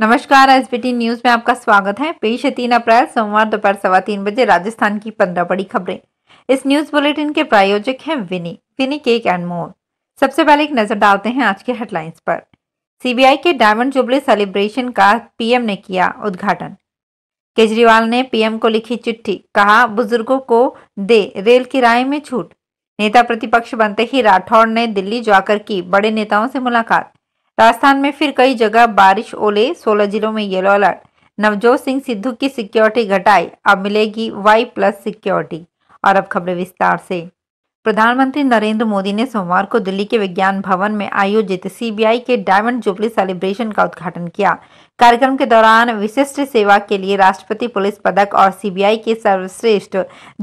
नमस्कार S B T news में आपका स्वागत है पेश है तीन अप्रैल सोमवार दोपहर सवा तीन बजे राजस्थान की पंद्रह बड़ी खबरें इस न्यूज बुलेटिन के प्रायोजक हैं विनी विनी केक एंड मोर सबसे पहले एक नजर डालते हैं आज के हेडलाइंस पर सीबीआई के डायमंड जुबली सेलिब्रेशन का पीएम ने किया उद्घाटन केजरीवाल ने पीएम को लिखी चिट्ठी कहा बुजुर्गो को दे रेल किराए में छूट नेता प्रतिपक्ष बनते ही राठौड़ ने दिल्ली जाकर की बड़े नेताओं से मुलाकात राजस्थान में फिर कई जगह बारिश ओले सोलह जिलों में येलो अलर्ट नवजोत सिंह सिद्धू की सिक्योरिटी घटाई अब मिलेगी वाई प्लस सिक्योरिटी और अब खबरें विस्तार से प्रधानमंत्री नरेंद्र मोदी ने सोमवार को दिल्ली के विज्ञान भवन में आयोजित सीबीआई के डायमंड जुबली सेलिब्रेशन का उद्घाटन किया कार्यक्रम के दौरान विशिष्ट सेवा के लिए राष्ट्रपति पुलिस पदक और सीबीआई के सर्वश्रेष्ठ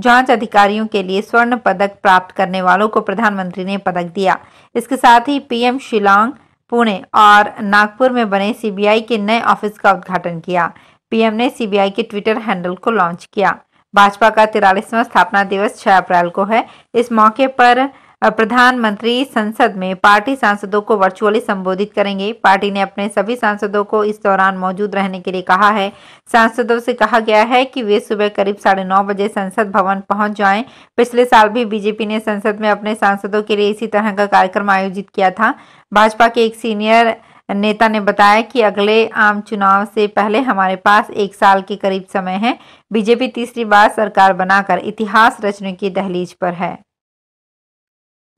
जांच अधिकारियों के लिए स्वर्ण पदक प्राप्त करने वालों को प्रधानमंत्री ने पदक दिया इसके साथ ही पीएम शिलांग पुणे और नागपुर में बने सीबीआई के नए ऑफिस का उद्घाटन किया पीएम ने सीबीआई के ट्विटर हैंडल को लॉन्च किया भाजपा का तिरालीसवा स्थापना दिवस छह अप्रैल को है इस मौके पर प्रधानमंत्री संसद में पार्टी सांसदों को वर्चुअली संबोधित करेंगे पार्टी ने अपने सभी सांसदों को इस दौरान मौजूद रहने के लिए कहा है सांसदों से कहा गया है कि वे सुबह करीब साढ़े नौ बजे संसद भवन पहुंच जाएं। पिछले साल भी बीजेपी ने संसद में अपने सांसदों के लिए इसी तरह का कार्यक्रम आयोजित किया था भाजपा के एक सीनियर नेता ने बताया कि अगले आम चुनाव से पहले हमारे पास एक साल के करीब समय है बीजेपी तीसरी बार सरकार बनाकर इतिहास रचने की दहलीज पर है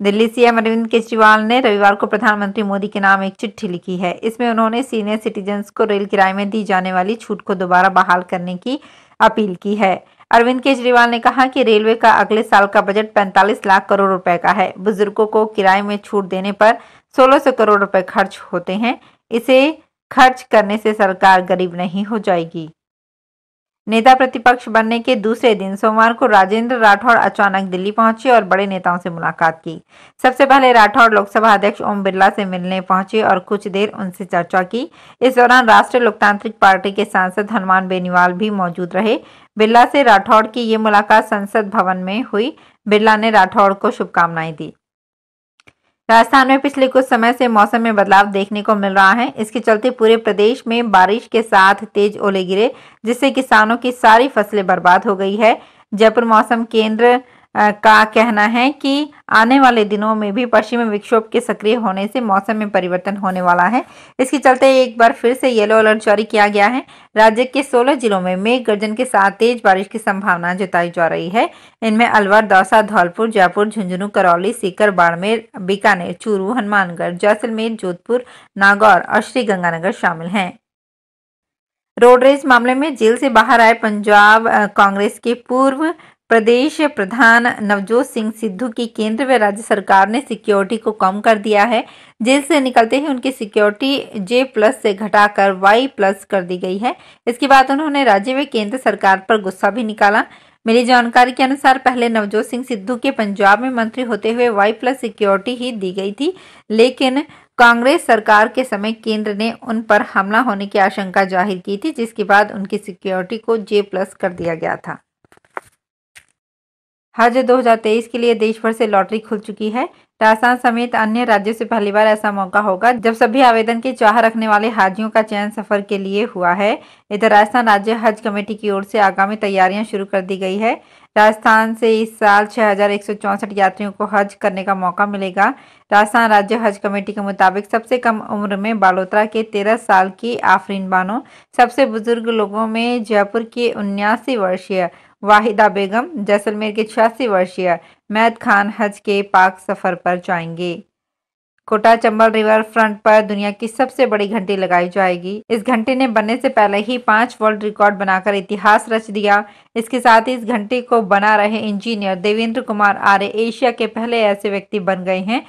दिल्ली सीएम अरविंद केजरीवाल ने रविवार को प्रधानमंत्री मोदी के नाम एक चिट्ठी लिखी है इसमें उन्होंने सीनियर सिटीजन्स को रेल किराए में दी जाने वाली छूट को दोबारा बहाल करने की अपील की है अरविंद केजरीवाल ने कहा कि रेलवे का अगले साल का बजट 45 लाख करोड़ रुपए का है बुजुर्गों को किराए में छूट देने पर सोलह सौ करोड़ रुपए खर्च होते हैं इसे खर्च करने से सरकार गरीब नहीं हो जाएगी नेता प्रतिपक्ष बनने के दूसरे दिन सोमवार को राजेंद्र राठौड़ अचानक दिल्ली पहुंचे और बड़े नेताओं से मुलाकात की सबसे पहले राठौड़ लोकसभा अध्यक्ष ओम बिरला से मिलने पहुंचे और कुछ देर उनसे चर्चा की इस दौरान राष्ट्रीय लोकतांत्रिक पार्टी के सांसद हनुमान बेनीवाल भी मौजूद रहे बिरला से राठौड़ की ये मुलाकात संसद भवन में हुई बिरला ने राठौड़ को शुभकामनाएं दी राजस्थान में पिछले कुछ समय से मौसम में बदलाव देखने को मिल रहा है इसके चलते पूरे प्रदेश में बारिश के साथ तेज ओले गिरे जिससे किसानों की सारी फसलें बर्बाद हो गई है जयपुर मौसम केंद्र का कहना है कि आने वाले दिनों में भी पश्चिम विक्षोभ के सक्रिय होने से मौसम में परिवर्तन होने वाला है इसके चलते एक बार फिर से येलो अलर्ट जारी किया गया है राज्य के 16 जिलों में मेघ गर्जन के साथ तेज बारिश की संभावना जताई जा रही है इनमें अलवर दौसा धौलपुर जयपुर झुंझुनू करौली सीकर बाड़मेर बीकानेर चूरू हनुमानगढ़ जैसलमेर जोधपुर नागौर और श्रीगंगानगर शामिल हैं रोडरेज मामले में जेल से बाहर आए पंजाब कांग्रेस के पूर्व प्रदेश प्रधान नवजोत सिंह सिद्धू की केंद्र व राज्य सरकार ने सिक्योरिटी को कम कर दिया है जेल से निकलते ही उनकी सिक्योरिटी जे प्लस से घटाकर वाई प्लस कर दी गई है इसके बाद उन्होंने राज्य व केंद्र सरकार पर गुस्सा भी निकाला मिली जानकारी के अनुसार पहले नवजोत सिंह सिद्धू के पंजाब में मंत्री होते हुए वाई प्लस सिक्योरिटी ही दी गई थी लेकिन कांग्रेस सरकार के समय केंद्र ने उन पर हमला होने की आशंका जाहिर की थी जिसके बाद उनकी सिक्योरिटी को जे प्लस कर दिया गया था हज 2023 के लिए देश भर से लॉटरी खुल चुकी है राजस्थान समेत अन्य राज्यों से पहली बार ऐसा मौका होगा जब सभी आवेदन की चाह रखने वाले हाजियों का चयन सफर के लिए हुआ है इधर राजस्थान राज्य हज कमेटी की ओर से आगामी तैयारियां शुरू कर दी गई है राजस्थान से इस साल छह यात्रियों को हज करने का मौका मिलेगा राजस्थान राज्य हज कमेटी के मुताबिक सबसे कम उम्र में बालोतरा के तेरह साल की आफरीन बानो सबसे बुजुर्ग लोगों में जयपुर के उन्यासी वर्षीय वाहिदा बेगम जैसलमेर के छियासी वर्षीय मैद खान हज के पाक सफर पर जाएंगे कोटा चंबल रिवर फ्रंट पर दुनिया की सबसे बड़ी घंटी लगाई जाएगी इस घंटी ने बनने से पहले ही पांच वर्ल्ड रिकॉर्ड बनाकर इतिहास रच दिया इसके साथ ही इस घंटी को बना रहे इंजीनियर देवेंद्र कुमार आर्य एशिया के पहले ऐसे व्यक्ति बन गए हैं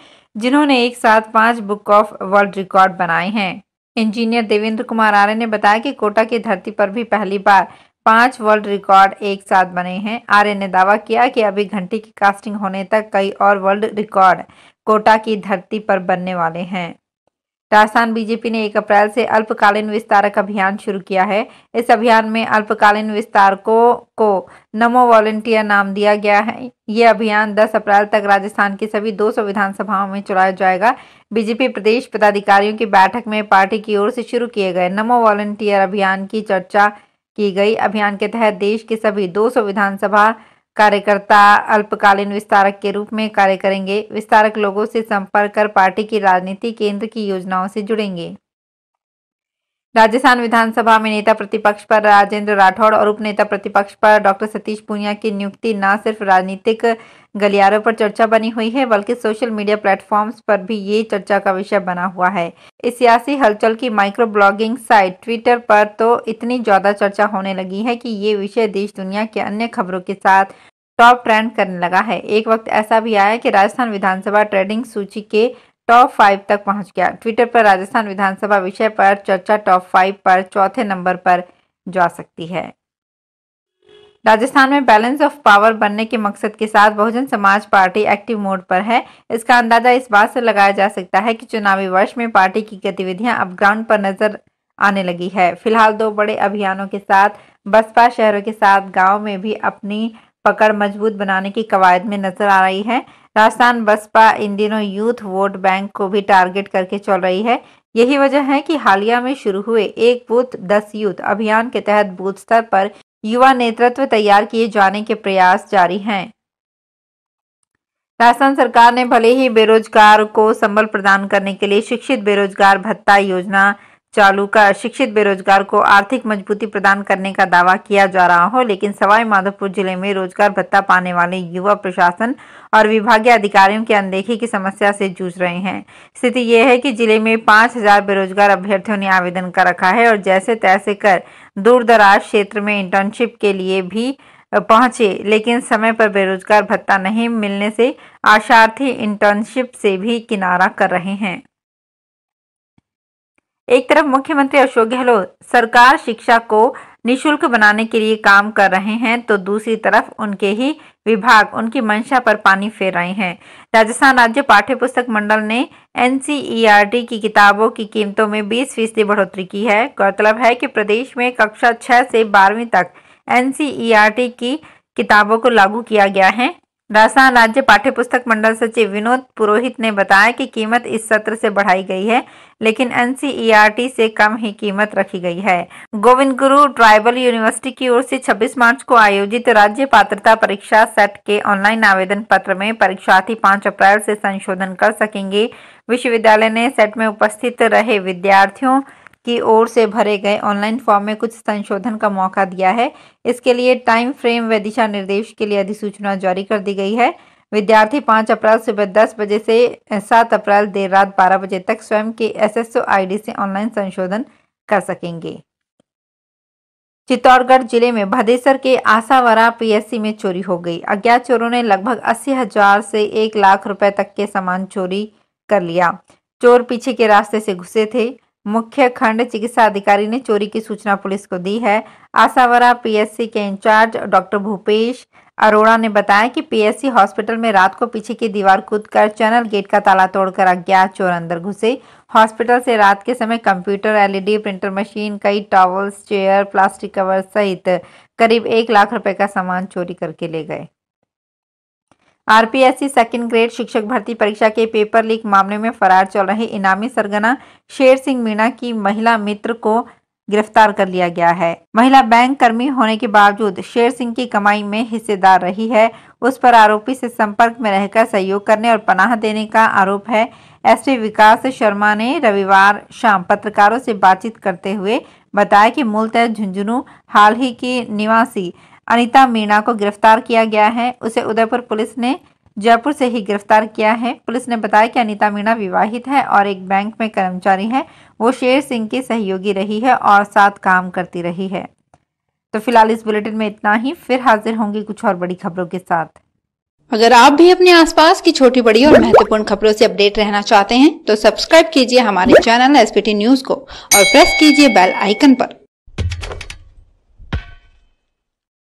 जिन्होंने एक साथ पांच बुक ऑफ वर्ल्ड रिकॉर्ड बनाए हैं इंजीनियर देवेंद्र कुमार आर्य ने बताया कि कोटा की धरती पर भी पहली बार पांच वर्ल्ड रिकॉर्ड एक साथ बने हैं आर्य ने दावा किया कि अभी घंटी की कास्टिंग होने तक कई और वर्ल्ड रिकॉर्ड कोटा की धरती पर बनने वाले हैं राजस्थान बीजेपी ने 1 अप्रैल से अल्पकालीन विस्तारक अभियान शुरू किया है इस अभियान में अल्पकालीन विस्तारकों को नमो वॉलेंटियर नाम दिया गया है ये अभियान 10 अप्रैल तक राजस्थान की सभी 200 विधानसभाओं में चलाया जाएगा बीजेपी प्रदेश पदाधिकारियों की बैठक में पार्टी की ओर से शुरू किए गए नमो वॉलेंटियर अभियान की चर्चा की गई अभियान के तहत देश के सभी 200 विधानसभा कार्यकर्ता अल्पकालीन विस्तारक के रूप में कार्य करेंगे विस्तारक लोगों से संपर्क कर पार्टी की राजनीति केंद्र की योजनाओं से जुड़ेंगे राजस्थान विधानसभा में नेता प्रतिपक्ष पर राजेंद्र राठौड़ और उपनेता प्रतिपक्ष पर डॉक्टर सतीश पूनिया की नियुक्ति न सिर्फ राजनीतिक गलियारों पर चर्चा बनी हुई है बल्कि सोशल मीडिया प्लेटफॉर्म्स पर भी ये चर्चा का विषय बना हुआ है इस सियासी हलचल की माइक्रो ब्लॉगिंग साइट ट्विटर पर तो इतनी ज़्यादा चर्चा होने लगी है कि ये विषय देश दुनिया के अन्य खबरों के साथ टॉप ट्रेंड करने लगा है एक वक्त ऐसा भी आया कि राजस्थान विधानसभा ट्रेडिंग सूची के टॉप फाइव तक पहुंच गया ट्विटर पर राजस्थान विधानसभा विषय पर चर्चा टॉप फाइव पर चौथे नंबर पर जा सकती है राजस्थान में बैलेंस ऑफ पावर बनने के मकसद के साथ बहुजन समाज पार्टी एक्टिव मोड पर है इसका अंदाजा इस बात से लगाया जा सकता है कि चुनावी वर्ष में पार्टी की गतिविधियां अब ग्राउंड पर नजर आने लगी है फिलहाल दो बड़े अभियानों के साथ बसपा शहरों के साथ गाँव में भी अपनी पकड़ मजबूत बनाने की कवायद में नजर आ रही है राजस्थान बसपा इन दिनों यूथ वोट बैंक को भी टारगेट करके चल रही है यही वजह है कि हालिया में शुरू हुए एक बूथ दस यूथ अभियान के तहत बूथ स्तर पर युवा नेतृत्व तैयार किए जाने के प्रयास जारी हैं राजस्थान सरकार ने भले ही बेरोजगार को संबल प्रदान करने के लिए शिक्षित बेरोजगार भत्ता योजना चालू का शिक्षित बेरोजगार को आर्थिक मजबूती प्रदान करने का दावा किया जा रहा हो लेकिन सवाई माधोपुर जिले में रोजगार भत्ता पाने वाले युवा प्रशासन और विभागीय अधिकारियों की अनदेखी की समस्या से जूझ रहे हैं स्थिति यह है कि जिले में पांच हजार बेरोजगार अभ्यर्थियों ने आवेदन कर रखा है और जैसे तैसे कर दूर दराज क्षेत्र में इंटर्नशिप के लिए भी पहुंचे लेकिन समय पर बेरोजगार भत्ता नहीं मिलने से आशार्थी इंटर्नशिप से भी किनारा कर रहे हैं एक तरफ मुख्यमंत्री अशोक गहलोत सरकार शिक्षा को निशुल्क बनाने के लिए काम कर रहे हैं तो दूसरी तरफ उनके ही विभाग उनकी मंशा पर पानी फेर रहे हैं राजस्थान राज्य पाठ्य पुस्तक मंडल ने एन की किताबों की कीमतों में 20 फीसदी बढ़ोतरी की है गौरतलब है कि प्रदेश में कक्षा 6 से 12वीं तक एन की किताबों को लागू किया गया है राजस्थान राज्य पाठ्य पुस्तक मंडल सचिव विनोद पुरोहित ने बताया कि कीमत इस सत्र से बढ़ाई गई है लेकिन एनसीईआरटी से कम ही कीमत रखी गई है गोविंद गुरु ट्राइबल यूनिवर्सिटी की ओर से 26 मार्च को आयोजित राज्य पात्रता परीक्षा सेट के ऑनलाइन आवेदन पत्र में परीक्षार्थी 5 अप्रैल से संशोधन कर सकेंगे विश्वविद्यालय ने सेट में उपस्थित रहे विद्यार्थियों की ओर से भरे गए ऑनलाइन फॉर्म में कुछ संशोधन का मौका दिया है इसके लिए टाइम फ्रेम व दिशा निर्देश के लिए अधिसूचना जारी कर दी गई है विद्यार्थी पाँच अप्रैल सुबह दस बजे से सात अप्रैल देर रात बारह बजे तक स्वयं के एस एस से ऑनलाइन संशोधन कर सकेंगे चित्तौड़गढ़ जिले में भदेसर के आसावरा पीएससी में चोरी हो गई अज्ञात चोरों ने लगभग अस्सी हजार से एक लाख रुपए तक के सामान चोरी कर लिया चोर पीछे के रास्ते से घुसे थे मुख्य खंड चिकित्सा अधिकारी ने चोरी की सूचना पुलिस को दी है आसावरा पीएससी के इंचार्ज डॉक्टर भूपेश अरोड़ा ने बताया कि पीएससी हॉस्पिटल में रात को पीछे की दीवार कूदकर चैनल गेट का ताला तोड़कर अज्ञात चोर अंदर घुसे हॉस्पिटल से रात के समय कंप्यूटर एलईडी प्रिंटर मशीन कई टॉवल्स चेयर प्लास्टिक कवर सहित करीब एक लाख रुपए का सामान चोरी करके ले गए आरपीएससी सेकेंड ग्रेड शिक्षक भर्ती परीक्षा के पेपर लीक मामले में फरार चल रहे इनामी सरगना शेर सिंह मीणा की महिला मित्र को गिरफ्तार कर लिया गया है महिला बैंक कर्मी होने के बावजूद शेर सिंह की कमाई में हिस्सेदार रही है उस पर आरोपी से संपर्क में रहकर सहयोग करने और पनाह देने का आरोप है एसपी विकास शर्मा ने रविवार शाम पत्रकारों से बातचीत करते हुए बताया कि मूलतः झुंझुनू हाल ही की निवासी अनिता मीणा को गिरफ्तार किया गया है उसे उदयपुर पुलिस ने जयपुर से ही गिरफ्तार किया है पुलिस ने बताया कि अनिता मीणा विवाहित है और एक बैंक में कर्मचारी है वो शेर सिंह की सहयोगी रही है और साथ काम करती रही है तो फिलहाल इस बुलेटिन में इतना ही फिर हाजिर होंगी कुछ और बड़ी खबरों के साथ अगर आप भी अपने आसपास की छोटी बड़ी और महत्वपूर्ण खबरों से अपडेट रहना चाहते हैं तो सब्सक्राइब कीजिए हमारे चैनल एसपीटी न्यूज को और प्रेस कीजिए बेल आइकन पर